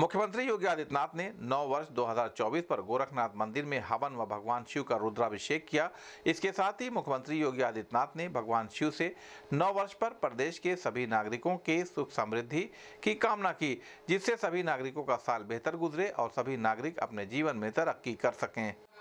मुख्यमंत्री योगी आदित्यनाथ ने नौ वर्ष 2024 पर गोरखनाथ मंदिर में हवन व भगवान शिव का रुद्राभिषेक किया इसके साथ ही मुख्यमंत्री योगी आदित्यनाथ ने भगवान शिव से नौ वर्ष पर प्रदेश के सभी नागरिकों के सुख समृद्धि की कामना की जिससे सभी नागरिकों का साल बेहतर गुजरे और सभी नागरिक अपने जीवन में तरक्की कर सकें